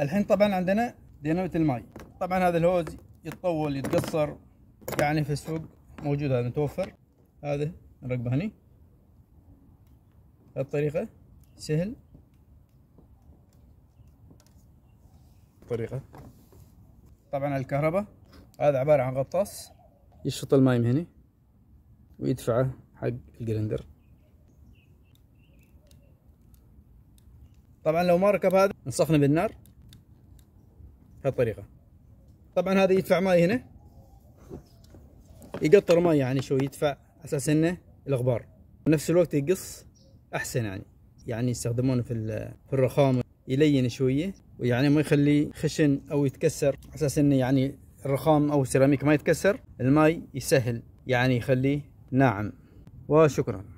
الحين طبعا عندنا ديناميت الماي طبعا هذا الهوز يتطول يتقصر يعني في السوق موجود هذا متوفر هذا نركبه هني الطريقة سهل طريقة طبعا الكهرباء هذا عبارة عن غطاس يشفط الماي من هني ويدفعه حق الجلندر طبعا لو ما ركب هذا نسخنه بالنار بهالطريقه طبعا هذا يدفع ماي هنا يقطر ماي يعني شوي يدفع على اساس انه الغبار ونفس الوقت يقص احسن يعني يعني يستخدمونه في في الرخام يلين شويه ويعني ما يخليه خشن او يتكسر على اساس انه يعني الرخام او السيراميك ما يتكسر الماي يسهل يعني يخليه ناعم وشكرا